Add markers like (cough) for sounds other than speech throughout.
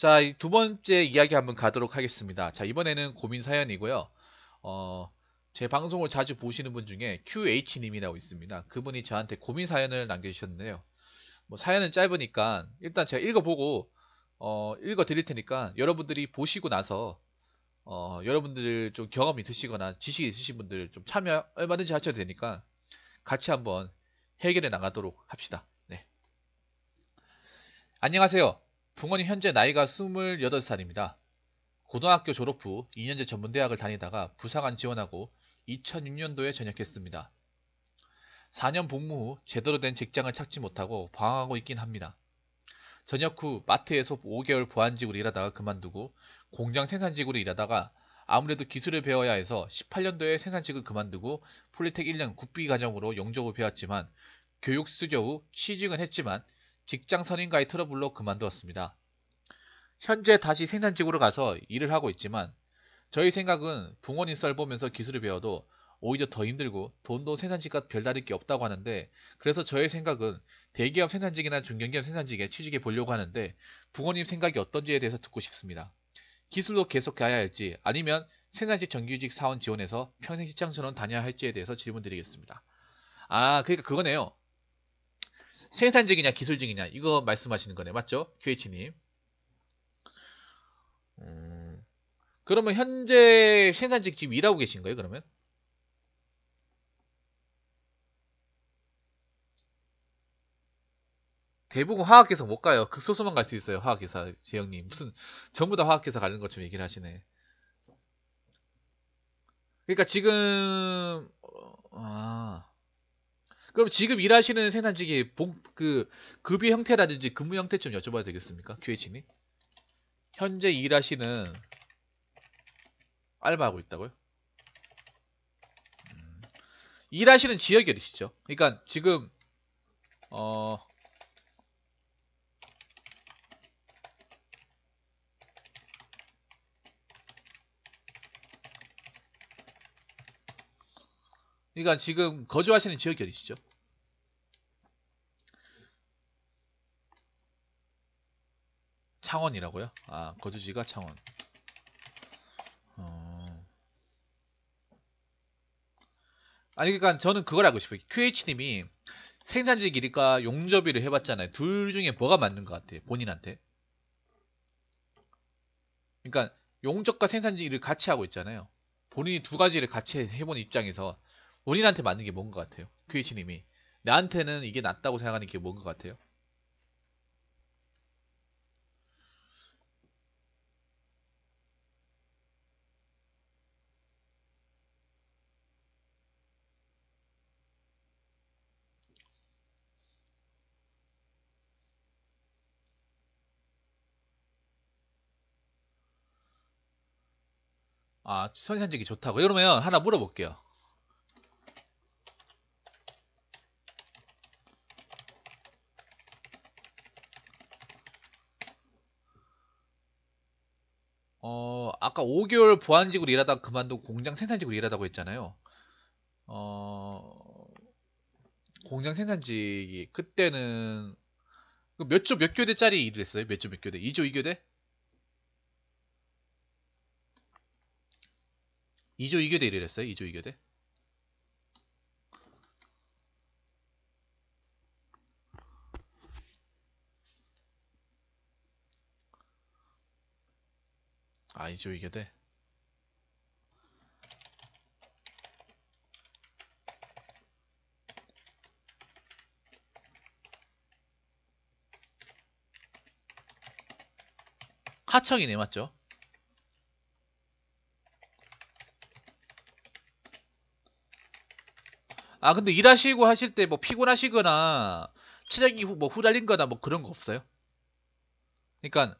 자, 두 번째 이야기 한번 가도록 하겠습니다. 자, 이번에는 고민 사연이고요. 어, 제 방송을 자주 보시는 분 중에 QH님이라고 있습니다. 그분이 저한테 고민 사연을 남겨주셨는데요. 뭐 사연은 짧으니까 일단 제가 읽어보고 어, 읽어드릴 테니까 여러분들이 보시고 나서 어, 여러분들 좀 경험이 으시거나 지식이 있으신 분들 좀 참여 얼마든지 하셔도 되니까 같이 한번 해결해 나가도록 합시다. 네. 안녕하세요. 붕어님 현재 나이가 28살입니다. 고등학교 졸업 후 2년제 전문대학을 다니다가 부사관 지원하고 2006년도에 전역했습니다. 4년 복무 후 제대로 된 직장을 찾지 못하고 방황하고 있긴 합니다. 전역 후 마트에서 5개월 보안직으로 일하다가 그만두고 공장 생산직으로 일하다가 아무래도 기술을 배워야 해서 18년도에 생산직을 그만두고 폴리텍 1년 국비 과정으로 영접을 배웠지만 교육 수료 후 취직은 했지만 직장 선임과의 트러블로 그만두었습니다. 현재 다시 생산직으로 가서 일을 하고 있지만 저희 생각은 붕어님썰 보면서 기술을 배워도 오히려 더 힘들고 돈도 생산직과 별다를 게 없다고 하는데 그래서 저의 생각은 대기업 생산직이나 중견기업 생산직에 취직해 보려고 하는데 부모님 생각이 어떤지에 대해서 듣고 싶습니다. 기술로 계속 가야 할지 아니면 생산직 정규직 사원 지원해서 평생 시장 전원 다녀야 할지에 대해서 질문 드리겠습니다. 아 그러니까 그거네요. 생산적이냐 기술적이냐 이거 말씀하시는 거네 맞죠? QH님 음, 그러면 현재 생산직 지금 일하고 계신 거예요 그러면? 대부분 화학회사못 가요. 극소수만 갈 수 있어요. 화학회사 재영님 무슨 전부 다화학회사 가는 것처럼 얘기를 하시네. 그러니까 지금 어, 아 그럼 지금 일하시는 생산직이 그 급여 형태라든지 근무 형태 좀 여쭤봐도 되겠습니까? QH님? 현재 일하시는 알바하고 있다고요? 음, 일하시는 지역이 어디시죠? 그러니까 지금 어 그러니까 지금 거주하시는 지역이 어디시죠? 창원이라고요? 아 거주지가 창원 어... 아니 그러니까 저는 그걸 알고 싶어요 QH님이 생산지 길이가 용접이를 해봤잖아요 둘 중에 뭐가 맞는 것 같아요 본인한테 그러니까 용접과 생산지를 같이 하고 있잖아요 본인이 두 가지를 같이 해본 입장에서 우인한테 맞는 게뭔가 같아요? 퀴이치님이 나한테는 이게 낫다고 생각하는 게뭔가 같아요? 아, 선산적이 좋다고. 그러면 하나 물어볼게요. 아까 5개월 보안직으로 일하다가 그만두고 공장 생산직으로 일하다고 했잖아요. 어, 공장 생산직이 그때는 몇조몇 그 교대짜리 일을 했어요? 몇조몇 교대? 2조 2교대? 2조 2교대 일을 했어요? 2조 2교대? 아니죠 이게 돼? 하청이네 맞죠? 아 근데 일하시고 하실 때 뭐 피곤하시거나 체력이 후, 뭐 후달린거나 뭐 그런 거 없어요? 그니까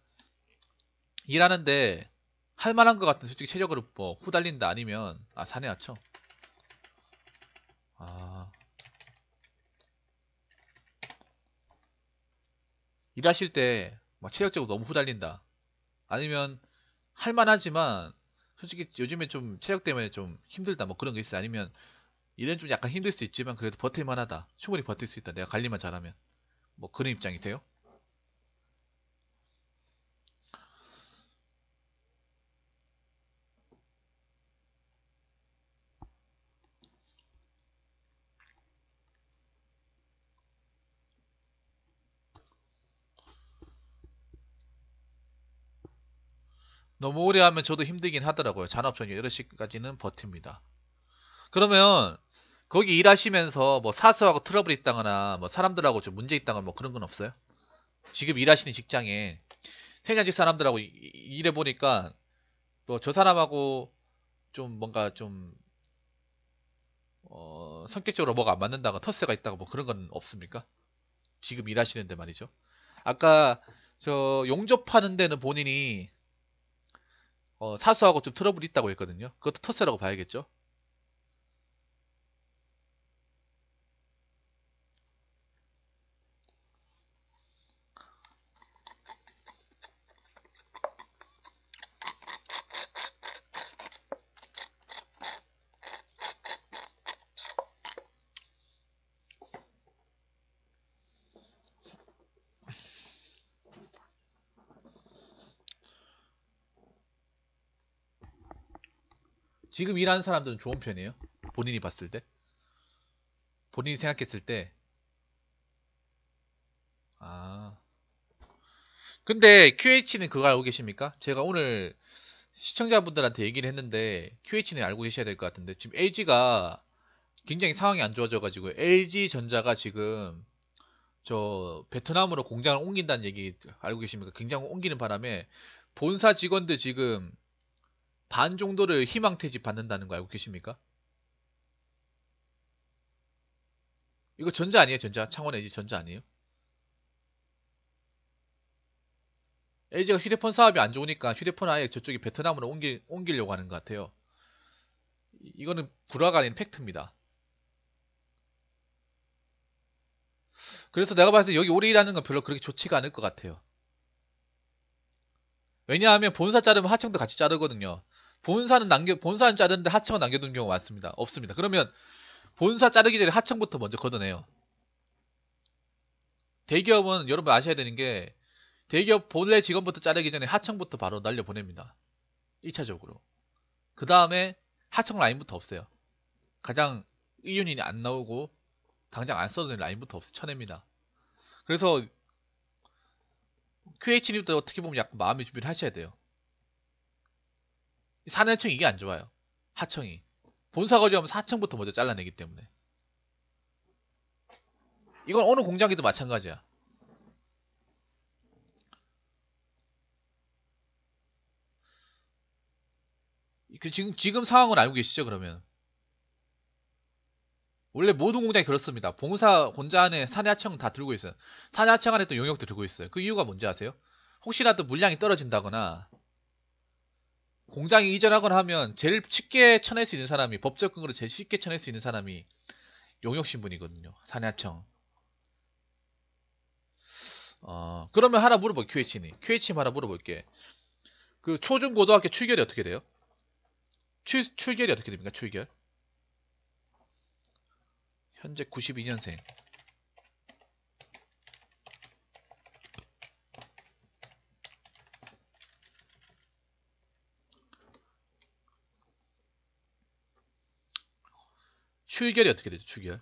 일하는데 할 만한 것 같은 솔직히 체력으로 뭐 후달린다 아니면 아 사내 아쳐 아 일하실 때막 뭐 체력적으로 너무 후달린다 아니면 할 만하지만 솔직히 요즘에 좀 체력 때문에 좀 힘들다 뭐 그런 게 있어요 아니면 일은 좀 약간 힘들 수 있지만 그래도 버틸 만하다 충분히 버틸 수 있다 내가 관리만 잘하면 뭐 그런 입장이세요? 너무 오래 하면 저도 힘들긴 하더라고요. 잔업전이 8시까지는 버팁니다. 그러면 거기 일하시면서 뭐 사수하고 트러블 있다거나 뭐 사람들하고 좀 문제 있다거나 뭐 그런 건 없어요? 지금 일하시는 직장에 생산직 사람들하고 일해 보니까 뭐저 사람하고 좀 뭔가 좀 어, 성격적으로 뭐가 안 맞는다고 터세가 있다고 뭐 그런 건 없습니까? 지금 일하시는데 말이죠. 아까 저 용접하는 데는 본인이 어, 사수하고 좀 트러블이 있다고 했거든요. 그것도 터세라고 봐야겠죠. 지금 일하는 사람들은 좋은 편이에요. 본인이 봤을 때. 본인이 생각했을 때. 아. 근데 QH는 그거 알고 계십니까? 제가 오늘 시청자분들한테 얘기를 했는데 QH는 알고 계셔야 될 것 같은데 지금 LG가 굉장히 상황이 안 좋아져가지고 LG 전자가 지금 저 베트남으로 공장을 옮긴다는 얘기 알고 계십니까? 굉장히 옮기는 바람에 본사 직원들 지금 반 정도를 희망퇴직 받는다는 거 알고 계십니까? 이거 전자 아니에요? 전자? 창원 에 g 전자 아니에요? LG가 휴대폰 사업이 안 좋으니까 휴대폰 아예 저쪽이 베트남으로 옮기, 옮기려고 하는 것 같아요. 이거는 불화가 아닌 팩트입니다. 그래서 내가 봤을 때 여기 오래 일하는 건 별로 그렇게 좋지가 않을 것 같아요. 왜냐하면 본사 자르면 하청도 같이 자르거든요. 본사는 남겨 본사는 자르는데 하청은 남겨둔 경우 가 많습니다. 없습니다. 그러면 본사 자르기 전에 하청부터 먼저 걷어내요. 대기업은 여러분 아셔야 되는 게 대기업 본래 직원부터 자르기 전에 하청부터 바로 날려 보냅니다. 1차적으로. 그 다음에 하청 라인부터 없어요. 가장 이윤이 안 나오고 당장 안 써도 되는 라인부터 없어 쳐냅니다. 그래서 QH님도 어떻게 보면 약간 마음의 준비를 하셔야 돼요. 사내청 이게 안 좋아요. 하청이. 본사거리 하면 사청부터 먼저 잘라내기 때문에. 이건 어느 공장이도 마찬가지야. 그 지금 지금 상황을 알고 계시죠? 그러면 원래 모든 공장이 그렇습니다. 봉사 혼자 안에 사내하청다 들고 있어요. 사내하청 안에 또 용역도 들고 있어요. 그 이유가 뭔지 아세요? 혹시라도 물량이 떨어진다거나 공장이 이전하거나 하면 제일 쉽게 쳐낼 수 있는 사람이 법적 근거를 제일 쉽게 쳐낼 수 있는 사람이 용역 신분이거든요. 산하청. 어, 그러면 하나 물어볼게 QH님. QH님 하나 물어볼게. 그 초중고등학교 출결이 어떻게 돼요? 출, 출결이 어떻게 됩니까? 출결. 현재 92년생. 추결이 어떻게 되죠? 추결.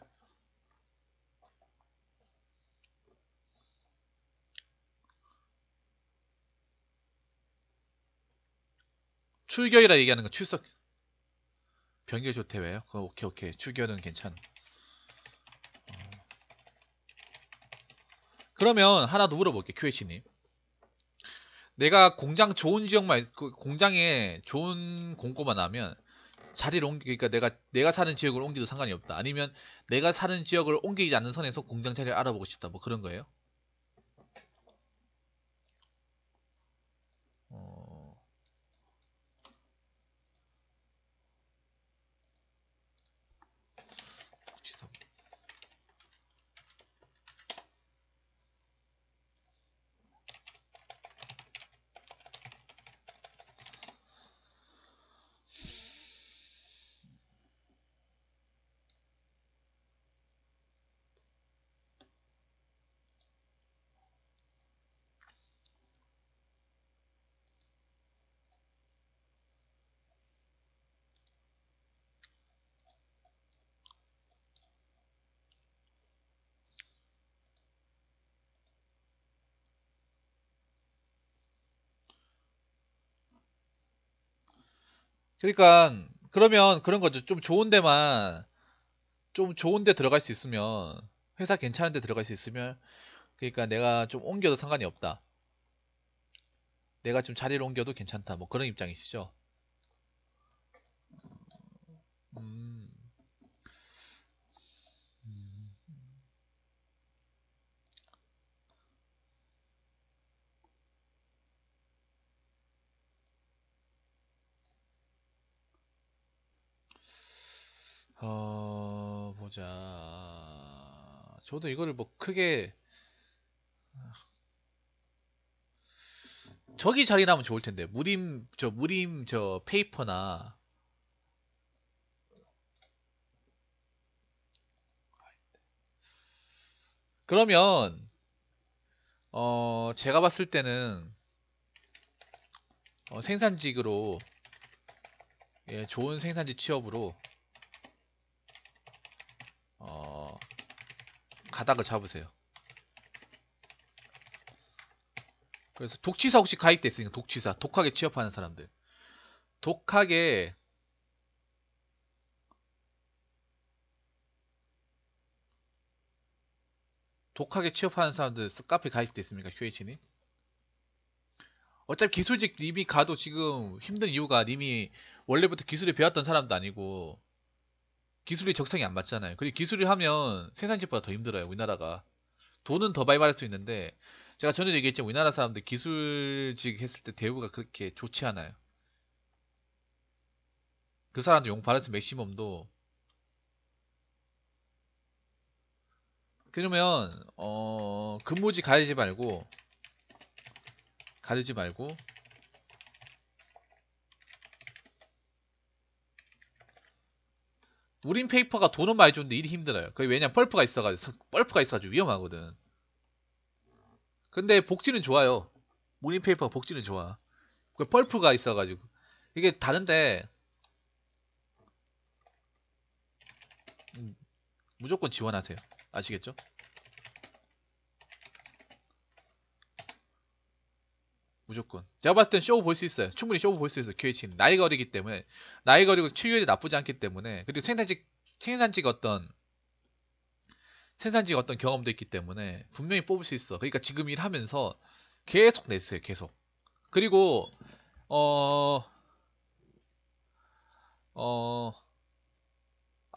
출결이라 얘기하는 건 출석 변결 조퇴왜요 그거 오케이 오케이 출결은 괜찮아. 그러면 하나 더 물어볼게 QH님. 내가 공장 좋은 지역만 그 공장에 좋은 공고만 하면 자리를 옮기니까 그러니까 내가 내가 사는 지역을 옮기도 상관이 없다. 아니면 내가 사는 지역을 옮기지 않는 선에서 공장 자리를 알아보고 싶다. 뭐 그런 거예요? 그러니까 그러면 그런 거죠. 좀 좋은 데만 좀 좋은 데 들어갈 수 있으면 회사 괜찮은 데 들어갈 수 있으면 그러니까 내가 좀 옮겨도 상관이 없다. 내가 좀 자리를 옮겨도 괜찮다. 뭐 그런 입장이시죠. 음. 어, 보자. 저도 이거를 뭐 크게 저기 자리 나면 좋을 텐데 무림 저 무림 저 페이퍼나 그러면 어 제가 봤을 때는 어, 생산직으로 예, 좋은 생산직 취업으로 가닥을 잡으세요. 그래서 독취사 혹시 가입돼 있으니까 독취사 독하게 취업하는 사람들 독하게 독하게 취업하는 사람들 카페 가입돼 있습니까 QH님? 어차피 기술직 님이 가도 지금 힘든 이유가 님이 원래부터 기술을 배웠던 사람도 아니고 기술이 적성이 안 맞잖아요. 그리고 기술을 하면 생산직보다 더 힘들어요. 우리나라가. 돈은 더발이할수 있는데 제가 전에도 얘기했지만 우리나라 사람들 기술직 했을 때 대우가 그렇게 좋지 않아요. 그 사람들 용바레스 맥시멈도 그러면 어 근무지 가리지 말고 가리지 말고 무린 페이퍼가 돈은 많이 주는데 일이 힘들어요. 그게 왜냐 펄프가 있어가지고 펄프가 있어가지고 위험하거든. 근데 복지는 좋아요. 무린 페이퍼 복지는 좋아. 그 펄프가 있어가지고 이게 다른데 음, 무조건 지원하세요. 아시겠죠? 무조건. 제가 봤을 땐 쇼부 볼수 있어요. 충분히 쇼부 볼수 있어요. QH는 나이가 어리기 때문에 나이가 어리고 치유율이 나쁘지 않기 때문에 그리고 생산직 생산직 어떤 생산직 어떤 경험도 있기 때문에 분명히 뽑을 수 있어. 그러니까 지금 일하면서 계속 냈어요. 계속. 그리고 어 어.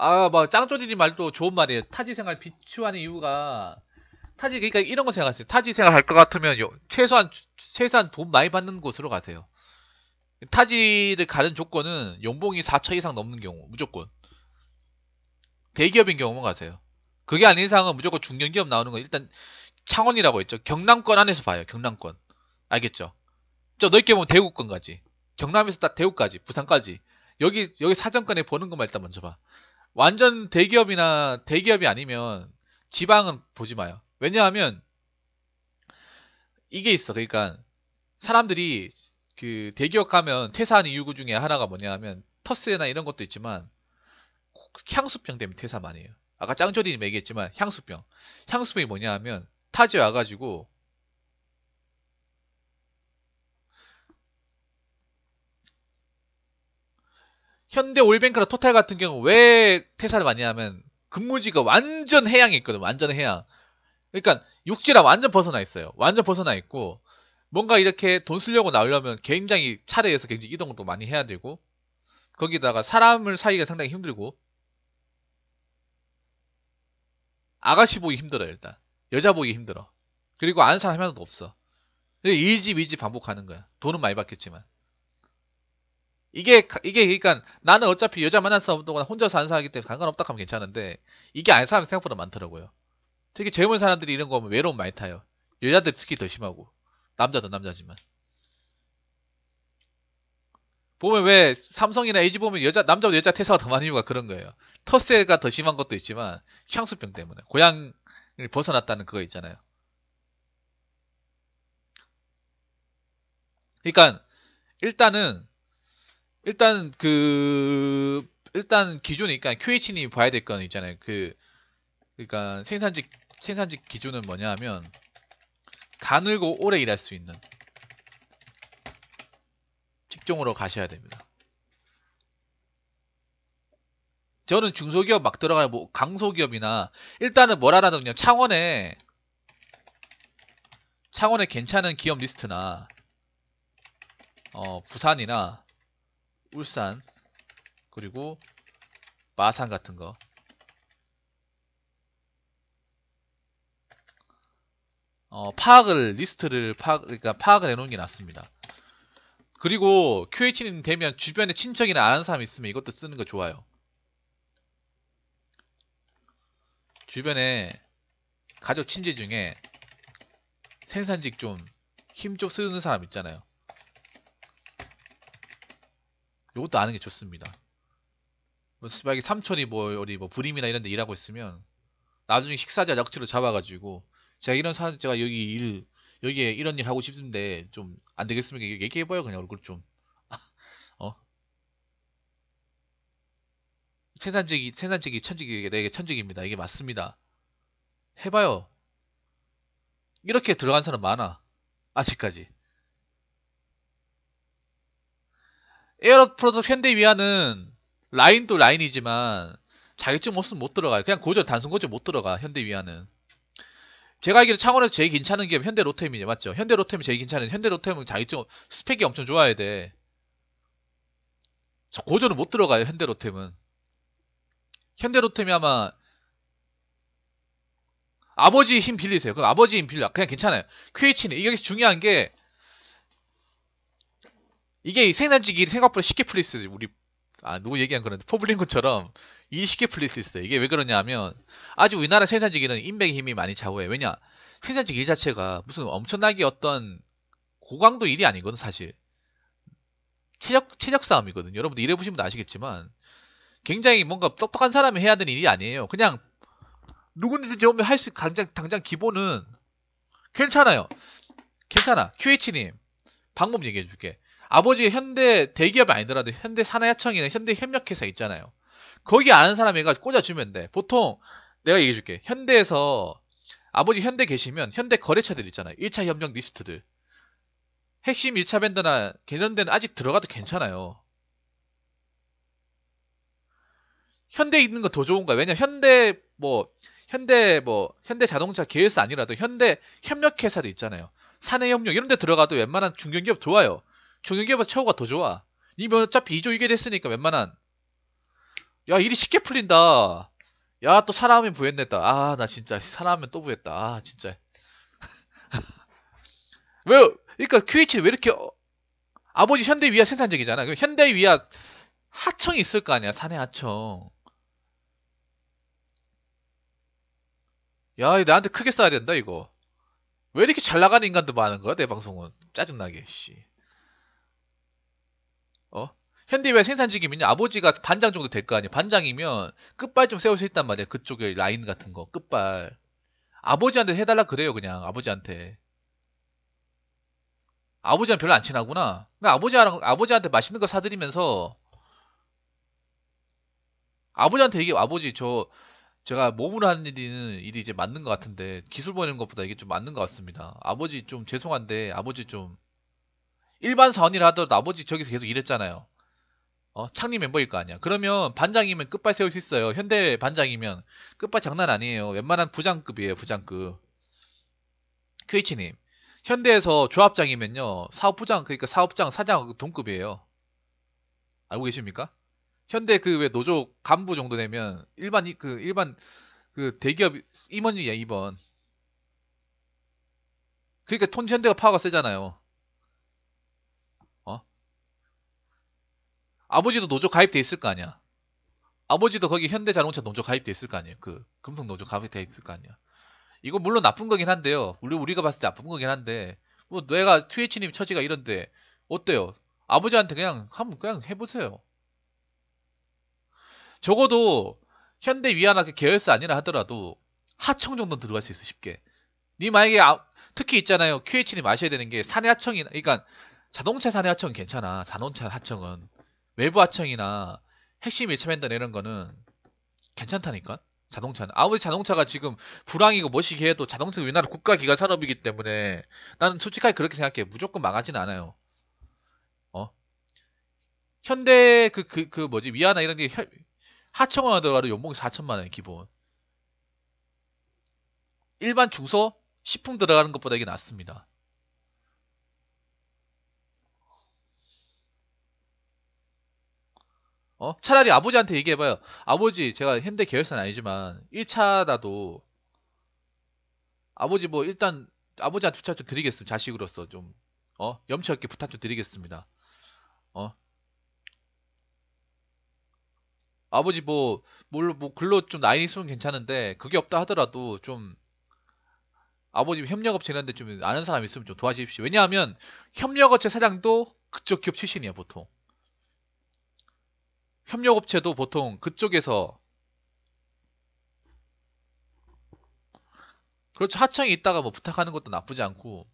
아, 뭐, 짱조디님 말도 좋은 말이에요. 타지 생활 비추하는 이유가 타지 그러니까 이런 거 생각하세요. 타지 생활할 것 같으면 요, 최소한 최소한 돈 많이 받는 곳으로 가세요. 타지를 가는 조건은 연봉이 4차 이상 넘는 경우 무조건 대기업인 경우만 가세요. 그게 아닌 이상은 무조건 중견기업 나오는 건 일단 창원이라고 했죠. 경남권 안에서 봐요. 경남권 알겠죠? 저 넓게 보면 대구권까지 경남에서 딱 대구까지 부산까지 여기 여기 사정권에 보는 것만 일단 먼저 봐. 완전 대기업이나 대기업이 아니면 지방은 보지 마요. 왜냐하면 이게 있어. 그러니까 사람들이 그 대기업 가면 퇴사한 이유 중에 하나가 뭐냐하면 터스나 이런 것도 있지만 향수병 때문에 퇴사 많이 해요. 아까 짱조리님 얘기했지만 향수병. 향수병이 뭐냐 하면 타지 와가지고 현대 올뱅크나 토탈 같은 경우 왜 퇴사를 많이 하면 근무지가 완전 해양에 있거든. 완전 해양. 그러니까 육지라 완전 벗어나 있어요. 완전 벗어나 있고 뭔가 이렇게 돈 쓰려고 나오려면 굉장히 차례에서 굉장히 이동을 또 많이 해야 되고 거기다가 사람을 사기가 상당히 힘들고 아가씨 보기 힘들어 일단 여자 보기 힘들어 그리고 아는 사람 하나도 없어 이 집 이 집 반복하는 거야 돈은 많이 받겠지만 이게 이게 그러니까 나는 어차피 여자 만난 사람 동안 혼자 서안사기 때문에 관관없다 하면 괜찮은데 이게 아는사람 생각보다 많더라고요 특히 젊은 사람들이 이런 거 보면 외로움 많이 타요. 여자들 특히 더 심하고. 남자도 남자지만. 보면 왜 삼성이나 LG 보면 여자 남자보다 여자 퇴사가 더 많은 이유가 그런 거예요. 터세가 더 심한 것도 있지만 향수병 때문에 고향을 벗어났다는 그거 있잖아요. 그러니까 일단은 일단 그 일단 기준이 그러니까 QH님이 봐야 될 건 있잖아요. 그 그러니까 생산직 생산직 기준은 뭐냐 하면 가늘고 오래 일할 수 있는 직종으로 가셔야 됩니다. 저는 중소기업 막 들어가요. 뭐 강소기업이나 일단은 뭐라라든요. 창원에 창원에 괜찮은 기업 리스트나 어, 부산이나 울산 그리고 마산 같은 거 어, 파악을 리스트를 파악 그러니까 파악을 해놓은 게 낫습니다. 그리고 QH는 되면 주변에 친척이나 아는 사람 있으면 이것도 쓰는 거 좋아요. 주변에 가족 친지 중에 생산직 좀 힘 좀 쓰는 사람 있잖아요. 이것도 아는 게 좋습니다. 만약에 뭐 삼촌이 뭐 우리 뭐 불임이나 이런 데 일하고 있으면 나중에 식사자 역치로 잡아가지고 제가 이런 사 제가 여기 일 여기에 이런 일 하고 싶은데 좀 안 되겠습니까? 얘기해봐요 그냥 얼굴 좀. 어? 생산직이 생산직이 천직이 내게 천직입니다. 이게 맞습니다. 해봐요. 이렇게 들어간 사람 많아. 아직까지. 에어로 프로덕트 현대 위안은 라인도 라인이지만 자격증 없으면 못 들어가요. 그냥 고졸 단순 고졸 못 들어가 현대 위안은 제가 알기로 창원에서 제일 괜찮은 게 현대 로템이죠 맞죠? 현대 로템이 제일 괜찮은 현대 로템은 자기좀 스펙이 엄청 좋아야 돼. 저고전는못 들어가요 현대 로템은. 현대 로템이 아마 아버지 힘 빌리세요. 그럼 아버지 힘 빌려. 그냥 괜찮아요. QH는 이게 중요한 게 이게 생산직이 생각보다 쉽게 풀리스 우리 아 누구 얘기한 그런데 포블링크처럼이식게 풀릴 수 있어요. 이게 왜 그러냐면 아직 우리나라 생산직에는 인맥의 힘이 많이 좌우해. 왜냐 생산직 일 자체가 무슨 엄청나게 어떤 고강도 일이 아니거든 사실. 체력 체력 싸움이거든. 여러분들 일해 보시면 아시겠지만 굉장히 뭔가 똑똑한 사람이 해야 되는 일이 아니에요. 그냥 누구든지 오면 할수 당장 당장 기본은 괜찮아요. 괜찮아. QH님 방법 얘기해 줄게. 아버지 가 현대 대기업이 아니더라도 현대 산하야청이나 현대 협력회사 있잖아요. 거기 아는 사람이가 꽂아주면 돼. 보통 내가 얘기해줄게. 현대에서 아버지 현대 계시면 현대 거래처들 있잖아요. 1차 협력 리스트들. 핵심 1차 밴드나 개념 데는 아직 들어가도 괜찮아요. 현대 에 있는 거 더 좋은 거야. 왜냐 현대 뭐 현대 뭐 현대 자동차 계열사 아니라도 현대 협력회사도 있잖아요. 사내 협력 이런 데 들어가도 웬만한 중견기업 좋아요. 중형기업보다 최고가 더 좋아. 이번 뭐 어차피 2조 이게 됐으니까 웬만한 야 일이 쉽게 풀린다. 야 또 사람이 부했냈다. 아 나 진짜 사람은 또 부했다. 아 진짜. (laughs) 왜 그러니까 QH는 왜 이렇게 어, 아버지 현대 위아 생산적이잖아. 현대 위아 하청이 있을 거 아니야. 사내 하청. 야, 나한테 크게 써야 된다, 이거. 왜 이렇게 잘 나가는 인간들 많은 거야, 내 방송은. 짜증나게, 씨. 어? 현대 왜 생산직이면 아버지가 반장 정도 될 거 아니야. 반장이면 끝발 좀 세울 수 있단 말이야. 그쪽에 라인 같은 거 끝발. 아버지한테 해달라 그래요 그냥 아버지한테. 아버지랑 별로 안 친하구나. 아버지랑 아버지한테 맛있는 거 사드리면서 아버지한테 이게 아버지 저 제가 몸으로 하는 일은 일이 이제 맞는 것 같은데 기술 보내는 것보다 이게 좀 맞는 것 같습니다. 아버지 좀 죄송한데 아버지 좀 일반 사원이라 하더라도 나머지 저기서 계속 일했잖아요. 어, 창립 멤버일 거 아니야. 그러면 반장이면 끝발 세울 수 있어요. 현대 반장이면 끝발 장난 아니에요. 웬만한 부장급이에요, 부장급. QH님. 현대에서 조합장이면요, 사업부장, 그러니까 사업장, 사장 동급이에요. 알고 계십니까? 현대 그 왜 노조 간부 정도 되면 일반, 그, 일반, 그 대기업 임원이야, 이번. 그러니까 톤 현대가 파워가 세잖아요. 아버지도 노조 가입돼 있을 거 아니야. 아버지도 거기 현대자동차 노조 가입돼 있을 거 아니에요. 그 금속 노조 가입돼 있을 거 아니야. 이거 물론 나쁜 거긴 한데요. 우리 우리가 봤을 때 나쁜 거긴 한데 뭐 내가 트위치님 처지가 이런데 어때요? 아버지한테 그냥 한번 그냥 해보세요. 적어도 현대 위안화 계열사 아니라 하더라도 하청 정도 는 들어갈 수 있어 쉽게. 니 만약에 아, 특히 있잖아요. QH님 아셔야 되는 게 산해 하청이 그러니까 자동차 산해 하청 괜찮아. 자동차 하청은 외부 하청이나 핵심 일차 밴드 이런 거는 괜찮다니까 자동차는 아무리 자동차가 지금 불황이고 멋이게 해도 자동차는 우리나라 국가기관 산업이기 때문에 나는 솔직하게 그렇게 생각해 무조건 망하진 않아요 어 현대 그 그그 그 뭐지 위안나 이런 게 혀, 하청을 하더라도 연봉이 4천만 원 기본 일반 중소 식품 들어가는 것보다 이게 낫습니다 어? 차라리 아버지한테 얘기해봐요. 아버지, 제가 현대 계열사는 아니지만 1차라도 아버지 뭐 일단 아버지한테 부탁 좀 드리겠습니다. 자식으로서 좀 어? 염치 없게 부탁 좀 드리겠습니다. 어? 아버지 뭐 물론 뭐글로좀 나이 있으면 괜찮은데 그게 없다 하더라도 좀 아버지 협력업체 이런데 좀 아는 사람 있으면 좀 도와주십시오. 왜냐하면 협력업체 사장도 그쪽 기업 출신이에요 보통. 협력업체도 보통 그쪽에서 그렇죠. 하청이 있다가 뭐 부탁하는 것도 나쁘지 않고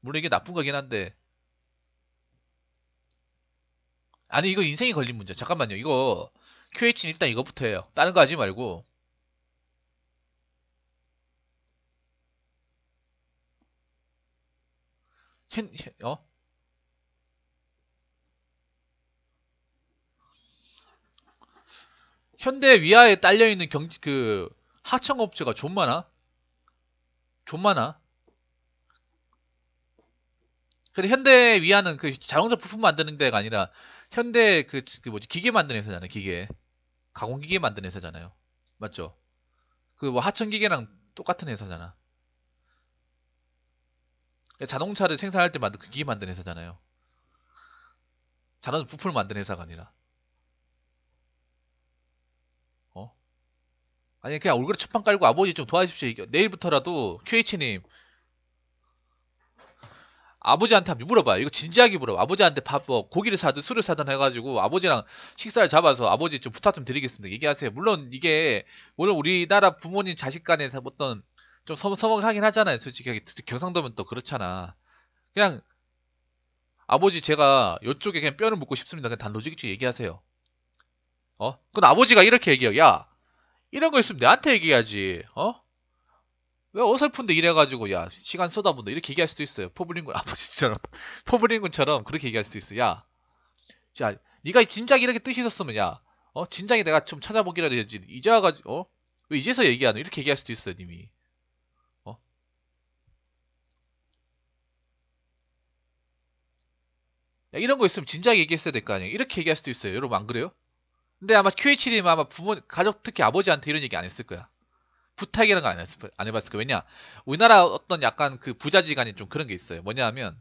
물론 이게 나쁜 거긴 한데 아니 이거 인생이 걸린 문제 잠깐만요 이거 QH는 일단 이거부터 해요 다른 거 하지 말고 어? 현대 위아에 딸려 있는 경 그 하청업체가 존 많아. 존 많아. 근데 현대 위아는 그 자동차 부품 만드는 데가 아니라 현대 그, 그 뭐지 기계 만드는 회사잖아요. 기계 가공 기계 만드는 회사잖아요. 맞죠? 그 뭐 하청 기계랑 똑같은 회사잖아. 자동차를 생산할 때 만든 그 기계 만드는 회사잖아요. 자동차 부품을 만드는 회사가 아니라. 아니 그냥 얼굴에 첫판 깔고 아버지 좀 도와주십시오. 내일부터라도 QH님 아버지한테 한번 물어봐요. 이거 진지하게 물어봐. 아버지한테 밥, 뭐, 고기를 사든 술을 사든 해가지고 아버지랑 식사를 잡아서 아버지 좀 부탁 좀 드리겠습니다. 얘기하세요. 물론 이게, 물론 우리나라 부모님 자식 간에 어떤 좀 서먹하긴 서먹 하잖아요. 솔직히 경상도면 또 그렇잖아. 그냥 아버지 제가 이쪽에 그냥 뼈를 묻고 싶습니다. 그냥 단도직입 얘기하세요. 어? 그건 아버지가 이렇게 얘기해요. 야, 이런 거 있으면 내한테 얘기해야지. 어? 왜 어설픈데 이래가지고 야 시간 쏟아본다 이렇게 얘기할 수도 있어요. 포블링군 아버지처럼 (laughs) 포블링군처럼 그렇게 얘기할 수도 있어. 야, 자니가 진작 이렇게 뜻이 있었으면 야, 어 진작에 내가 좀 찾아보기라도 해야지 이제 와가지고 어? 왜 이제서 얘기하는 이렇게 얘기할 수도 있어요, 님이. 어? 야, 이런 거 있으면 진작 얘기했어야 될 거 아니야. 이렇게 얘기할 수도 있어요. 여러분 안 그래요? 근데 아마 q h d 는 아마 부모, 가족, 특히 아버지한테 이런 얘기 안 했을 거야. 부탁이라는 걸안 해봤을 거야. 왜냐? 우리나라 어떤 약간 그 부자지간이 좀 그런 게 있어요. 뭐냐 하면,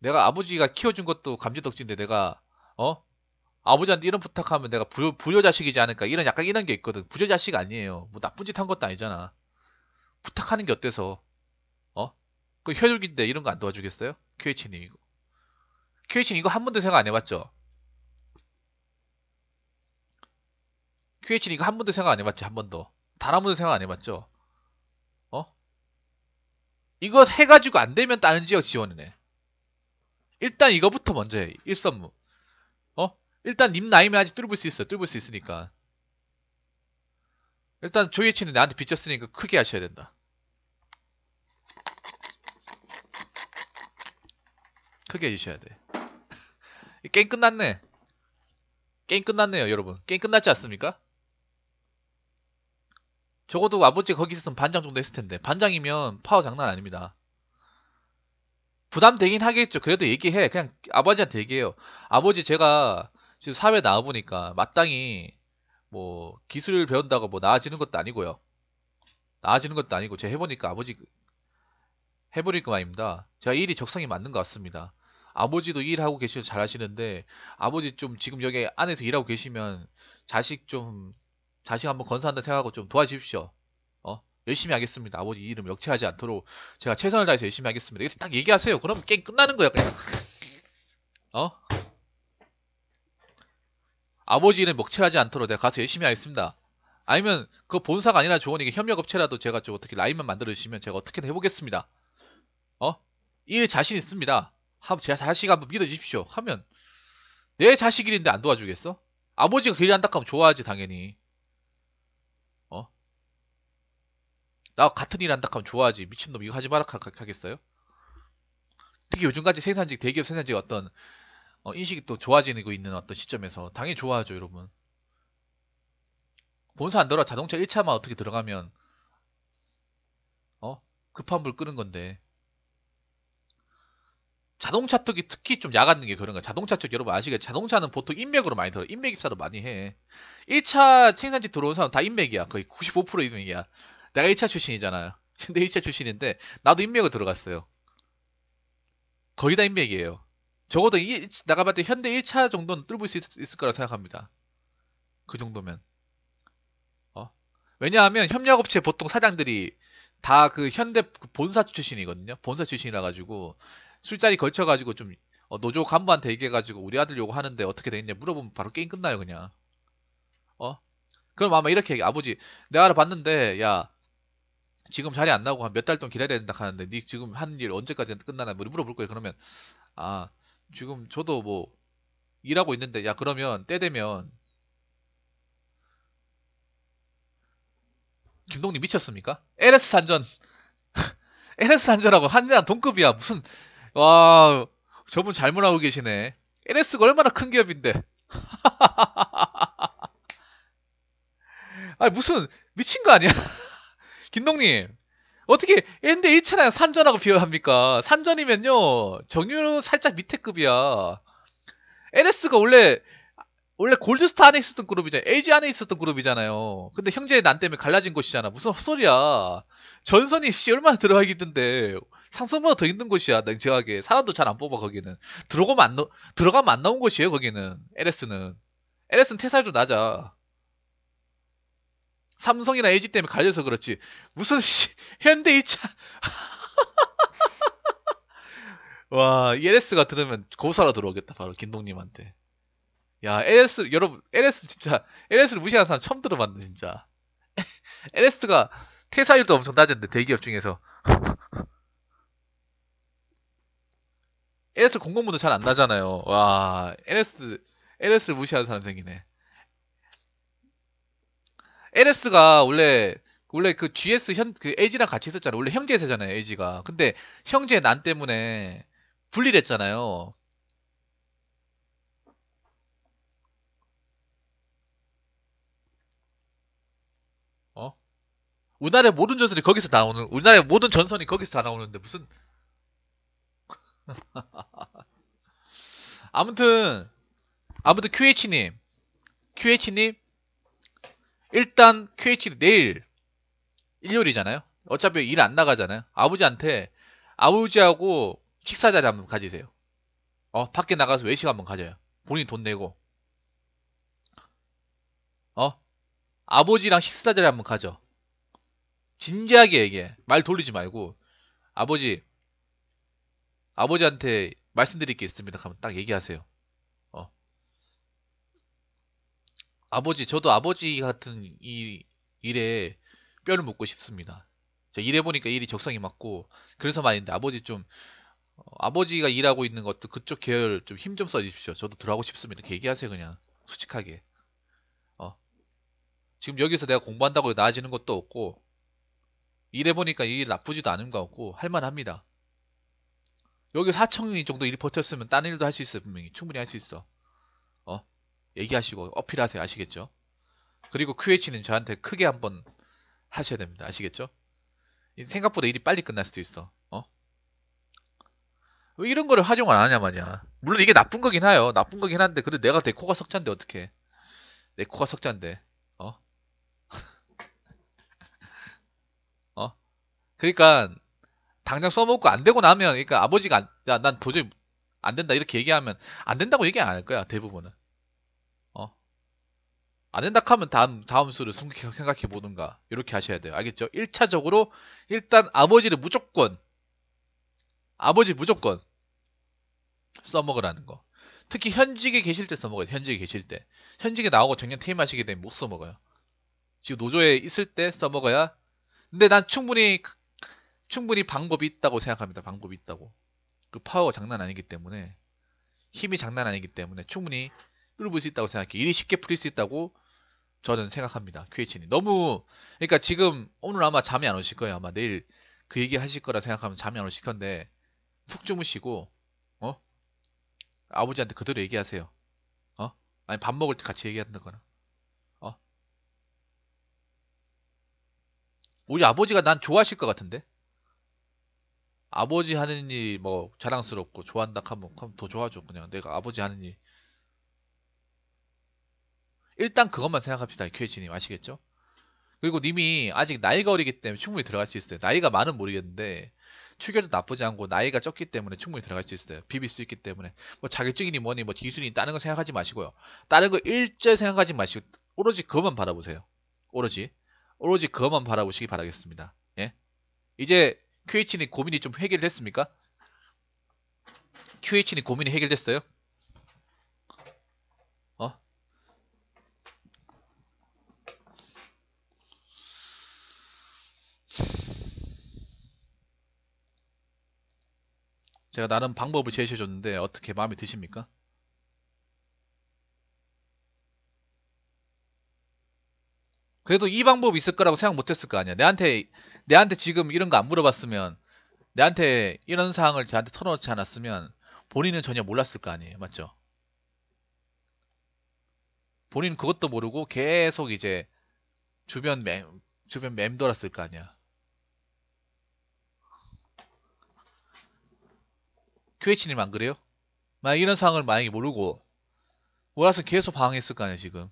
내가 아버지가 키워준 것도 감지덕지인데 내가, 어? 아버지한테 이런 부탁하면 내가 부효, 부효자식이지 않을까. 이런 약간 이런 게 있거든. 부효자식 아니에요. 뭐 나쁜 짓 한 것도 아니잖아. 부탁하는 게 어때서? 어? 그 혈육인데 이런 거 안 도와주겠어요? QH님 이거. QH님 이거 한 번도 생각 안 해봤죠? QH는 이거 한 번도 생각 안 해봤지, 한 번도. 단한 번도 생각 안 해봤죠? 어? 이거 해가지고 안 되면 다른 지역 지원을 해. 일단 이거부터 먼저 해. 일선무. 어? 일단 님 나이면 아직 뚫을 수 있어요. 뚫을 수 있으니까. 일단 조이치는 나한테 빚졌으니까 크게 하셔야 된다. 크게 해주셔야 돼. (laughs) 게임 끝났네. 게임 끝났네요, 여러분. 게임 끝났지 않습니까? 적어도 아버지 거기 있었으면 반장 정도 했을 텐데 반장이면 파워 장난 아닙니다. 부담되긴 하겠죠. 그래도 얘기해. 그냥 아버지한테 얘기해요. 아버지 제가 지금 사회 나와 보니까 마땅히 뭐 기술을 배운다고 뭐 나아지는 것도 아니고요. 나아지는 것도 아니고 제가 해보니까 아버지 그 해버릴까 말입니다. 제가 일이 적성에 맞는 것 같습니다. 아버지도 일하고 계시면 잘 하시는데 아버지 좀 지금 여기 안에서 일하고 계시면 자식 좀 자식 한번 건사한다 생각하고 좀 도와주십시오. 어? 열심히 하겠습니다. 아버지 이름 역체하지 않도록 제가 최선을 다해서 열심히 하겠습니다. 이렇게 딱 얘기하세요. 그럼 게임 끝나는 거야 그냥. 어? 아버지 이름 역체하지 않도록 내가 가서 열심히 하겠습니다. 아니면 그 본사가 아니라 좋은 이게 협력업체라도 제가 좀 어떻게 라인만 만들어 주시면 제가 어떻게든 해보겠습니다. 어? 일 자신 있습니다. 한번 제 자식 한번 믿어 주십시오. 하면 내 자식일인데 안 도와주겠어? 아버지가 그 일한다 하면 좋아하지 당연히. 나 같은 일 한다 하면 좋아하지. 미친놈 이거 하지 마라 하겠어요? 특히 요즘까지 생산직, 대기업 생산직 어떤 어, 인식이 또 좋아지고 있는 어떤 시점에서 당연히 좋아하죠, 여러분. 본사 안 들어 자동차 1차만 어떻게 들어가면 어? 급한 불 끄는 건데. 자동차 특이 특히 좀 야간는 게 그런 거야. 자동차 쪽 여러분 아시겠죠? 자동차는 보통 인맥으로 많이 들어. 인맥 입사도 많이 해. 1차 생산지 들어온 사람 다 인맥이야. 거의 95% 인맥이야. 내가 1차 출신이잖아요. (laughs) 근데 1차 출신인데 나도 인맥을 들어갔어요. 거의 다 인맥이에요. 적어도 이, 내가 봤을 때 현대 1차 정도는 뚫을 수 있, 을 거라 생각합니다. 그 정도면. 어? 왜냐하면 협력업체 보통 사장들이 다 그 현대 그 본사 출신이거든요. 본사 출신이라 가지고 술자리 걸쳐 가지고 좀 어, 노조 간부한테 얘기해 가지고 우리 아들 요거 하는데 어떻게 되겠냐 물어보면 바로 게임 끝나요, 그냥. 어? 그럼 아마 이렇게 얘기, 아버지 내가 알아봤는데 야 지금 자리 안나고한 몇 달 동안 기다려야 된다 하는데 니 지금 하는 일 언제까지 끝나나 뭐 물어볼 거예요. 그러면 아 지금 저도 뭐 일하고 있는데 야 그러면 때 되면 김동님 미쳤습니까? LS 산전 LS (laughs) 산전하고 한대한 동급이야 무슨 와 저분 잘못 알고 계시네 LS가 얼마나 큰 기업인데 (laughs) 아 무슨 미친 거 아니야? (laughs) 김동님 어떻게 엔데 1차나 산전하고 비교합니까? 산전이면요 정유로 살짝 밑에 급이야. LS가 원래 원래 골드스타 안에 있었던 그룹이잖아요. LG 안에 있었던 그룹이잖아요. 근데 형제 의난 때문에 갈라진 곳이잖아. 무슨 헛소리야. 전선이 씨 얼마나 들어가있던데 상선보다 더 힘든 곳이야. 냉정하게 사람도 잘 안 뽑아 거기는 들어가면 안 들어가면 안 나온 곳이에요. 거기는 LS는 LS는 태살 좀 낮아. 삼성이나 LG 때문에 갈려서 그렇지. 무슨 씨, 현대2차 (laughs) 와, LS가 들으면 고사로 들어오겠다. 바로 김동님한테. 야, LS 여러분, LS 진짜 LS를 무시하는 사람 처음 들어봤네, 진짜. LS가 (laughs) 퇴사율도 엄청 낮은데 대기업 중에서. LS (laughs) 공공문도잘 안 나잖아요. 와, LS LS를 무시하는 사람 생기네. LS가 원래 원래 그 GS 현그 LG랑 같이 있었잖아요. 원래 형제 세잖아요 LG가. 근데 형제 난 때문에 분리를 했잖아요. 어? 우리나라의 모든 전선이 거기서 나오는 우리나라의 모든 전선이 거기서 다 나오는데 무슨 (laughs) 아무튼 아무튼 QH님 QH님 일단 QH 내일 일요일이잖아요. 어차피 일 안 나가잖아요. 아버지한테 아버지하고 식사 자리 한번 가지세요. 어, 밖에 나가서 외식 한번 가져요. 본인 돈 내고. 어? 아버지랑 식사 자리 한번 가져. 진지하게 얘기해. 말 돌리지 말고. 아버지, 아버지한테 말씀드릴 게 있습니다. 하면 딱 얘기하세요. 아버지, 저도 아버지 같은 이 일에 뼈를 묻고 싶습니다. 일해 보니까 일이 적성이 맞고 그래서 말인데 아버지 좀 어, 아버지가 일하고 있는 것도 그쪽 계열 좀 힘 좀 써주십시오. 저도 들어가고 싶습니다. 얘기하세요 그냥 솔직하게. 어. 지금 여기서 내가 공부한다고 나아지는 것도 없고 일해 보니까 일 나쁘지도 않은 것 같고 할만합니다. 여기 사청이 정도 일 버텼으면 딴 일도 할 수 있어 분명히 충분히 할 수 있어. 얘기하시고 어필하세요. 아시겠죠? 그리고 QH는 저한테 크게 한 번 하셔야 됩니다. 아시겠죠? 생각보다 일이 빨리 끝날 수도 있어. 어? 왜 이런 거를 활용을 안 하냐 마냐. 물론 이게 나쁜 거긴 해요. 나쁜 거긴 한데 그래도 내가 내 코가 석잔데 어떻게? 내 코가 석잔데 어? (laughs) 어? 그러니까 당장 써먹고 안 되고 나면 그러니까 아버지가 야, 난 도저히 안 된다 이렇게 얘기하면 안 된다고 얘기 안 할 거야 대부분은 안 된다 하면 다음 다음 수를 생각해 보는가 이렇게 하셔야 돼요. 알겠죠? 1차적으로 일단 아버지를 무조건 아버지 무조건 써먹으라는 거. 특히 현직에 계실 때 써먹어요. 현직에 계실 때. 현직에 나오고 정년 퇴임하시게 되면 못 써먹어요. 지금 노조에 있을 때 써먹어야. 근데 난 충분히 그, 충분히 방법이 있다고 생각합니다. 방법이 있다고. 그 파워가 장난 아니기 때문에 힘이 장난 아니기 때문에 충분히 끌어볼 수 있다고 생각해. 일이 쉽게 풀릴 수 있다고 저는 생각합니다. QH님. 너무, 그러니까 지금 오늘 아마 잠이 안 오실 거예요. 아마 내일 그 얘기 하실 거라 생각하면 잠이 안 오실 건데, 푹 주무시고, 어? 아버지한테 그대로 얘기하세요. 어? 아니, 밥 먹을 때 같이 얘기한다거나. 어? 우리 아버지가 난 좋아하실 것 같은데? 아버지 하는 일뭐 자랑스럽고 좋아한다 하면, 하면 더 좋아하죠. 그냥 내가 아버지 하는 일 일단 그것만 생각합시다. 큐 q 치님 아시겠죠? 그리고 님이 아직 나이가 어리기 때문에 충분히 들어갈 수 있어요. 나이가 많은 모르겠는데 출결도 나쁘지 않고 나이가 적기 때문에 충분히 들어갈 수 있어요. 비빌 수 있기 때문에 뭐 자격증이니 뭐니 뭐 기술이니 다른 거 생각하지 마시고요. 다른 거 일절 생각하지 마시고 오로지 그것만 바라보세요. 오로지 오로지 그것만 바라보시기 바라겠습니다. 예? 이제 QH님 고민이 좀 해결됐습니까? QH님 고민이 해결됐어요? 제가 나름 방법을 제시해 줬는데 어떻게 마음에 드십니까? 그래도 이 방법이 있을 거라고 생각 못 했을 거 아니야. 내한테 내한테 지금 이런 거 안 물어봤으면 내한테 이런 사항을 저한테 털어놓지 않았으면 본인은 전혀 몰랐을 거 아니에요. 맞죠? 본인 그것도 모르고 계속 이제 주변 맴 주변 맴돌았을 거 아니야. QH님 안 그래요? 만약 이런 상황을 만약에 모르고 몰화서 계속 방황했을 거 아니에요 지금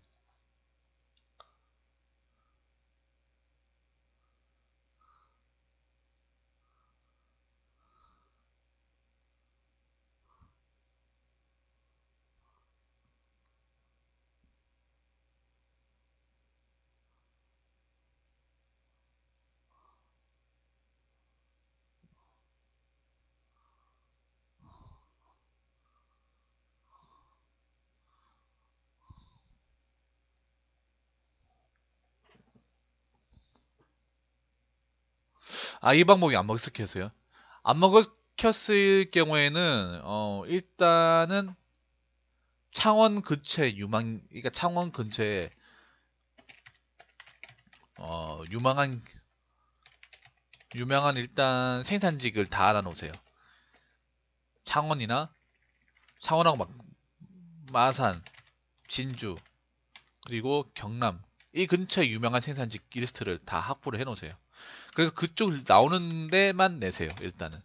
아, 이 방법이 안 먹혔어요. 안 먹혔을 경우에는, 어, 일단은 창원 근처에 유망, 그러니까 창원 근처에, 어, 유망한, 유명한 일단 생산직을 다 알아놓으세요. 창원이나, 창원하고 막, 마산, 진주, 그리고 경남, 이 근처에 유명한 생산직 리스트를 다 확보를 해놓으세요. 그래서 그쪽 나오는 데만 내세요. 일단은.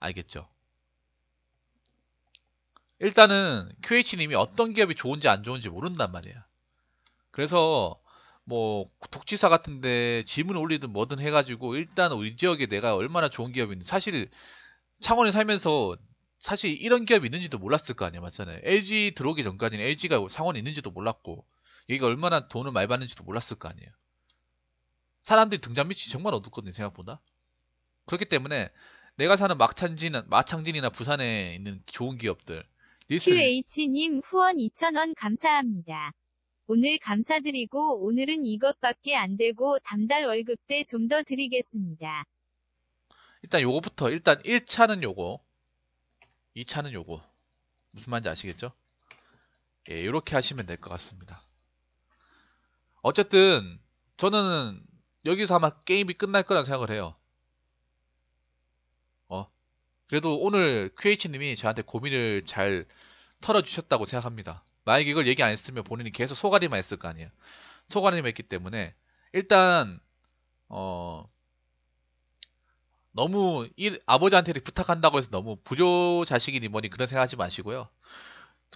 알겠죠? 일단은 QH님이 어떤 기업이 좋은지 안 좋은지 모른단 말이야. 그래서 뭐 독지사 같은데 질문 올리든 뭐든 해가지고 일단 우리 지역에 내가 얼마나 좋은 기업인지 사실 창원에 살면서 사실 이런 기업이 있는지도 몰랐을 거 아니야 맞잖아요 LG 들어오기 전까지는 LG가 창원에 있는지도 몰랐고 여기가 얼마나 돈을 많이 받는지도 몰랐을 거 아니에요 사람들이 등잔 밑이 정말 어둡거든요 생각보다 그렇기 때문에 내가 사는 막창진, 마창진이나 부산에 있는 좋은 기업들 리스를... QH님 후원 2천원 감사합니다. 오늘 감사드리고 오늘은 이것밖에 안 되고 담달 월급 때 좀 더 드리겠습니다. 일단 요거부터 일단 1차는 요거 2차는 요거 무슨 말인지 아시겠죠? 예, 이렇게 하시면 될 것 같습니다. 어쨌든 저는 여기서 아마 게임이 끝날 거란 생각을 해요. 어. 그래도 오늘 QH님이 저한테 고민을 잘 털어주셨다고 생각합니다. 만약에 이걸 얘기 안 했으면 본인이 계속 소가리만 했을 거 아니에요. 소가리만 했기 때문에 일단 어 너무 일, 아버지한테 부탁한다고 해서 너무 부조 자식이니 뭐니 그런 생각하지 마시고요.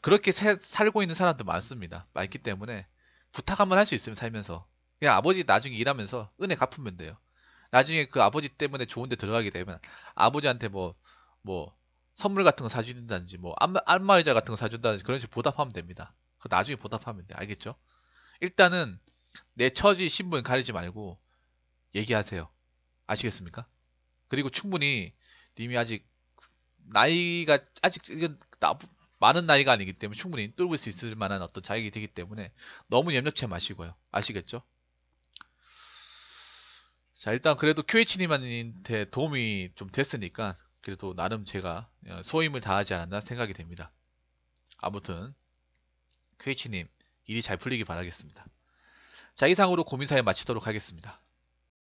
그렇게 세, 살고 있는 사람도 많습니다. 많기 때문에 부탁 한번 할 수 있으면 살면서 그냥 아버지 나중에 일하면서 은혜 갚으면 돼요. 나중에 그 아버지 때문에 좋은 데 들어가게 되면 아버지한테 뭐, 뭐, 선물 같은 거 사준다든지, 뭐, 안마, 안마의자 같은 거 사준다든지 그런 식으로 보답하면 됩니다. 그 나중에 보답하면 돼. 알겠죠? 일단은 내 처지, 신분 가리지 말고 얘기하세요. 아시겠습니까? 그리고 충분히 님이 아직 나이가 아직 이건 나, 많은 나이가 아니기 때문에 충분히 뚫을 수 있을 만한 어떤 자격이 되기 때문에 너무 염려치 마시고요. 아시겠죠? 자 일단 그래도 QH님한테 도움이 좀 됐으니까 그래도 나름 제가 어, 소임을 다하지 않았나 생각이 됩니다. 아무튼 QH님 일이 잘 풀리길 바라겠습니다. 자 이상으로 고민사에 마치도록 하겠습니다.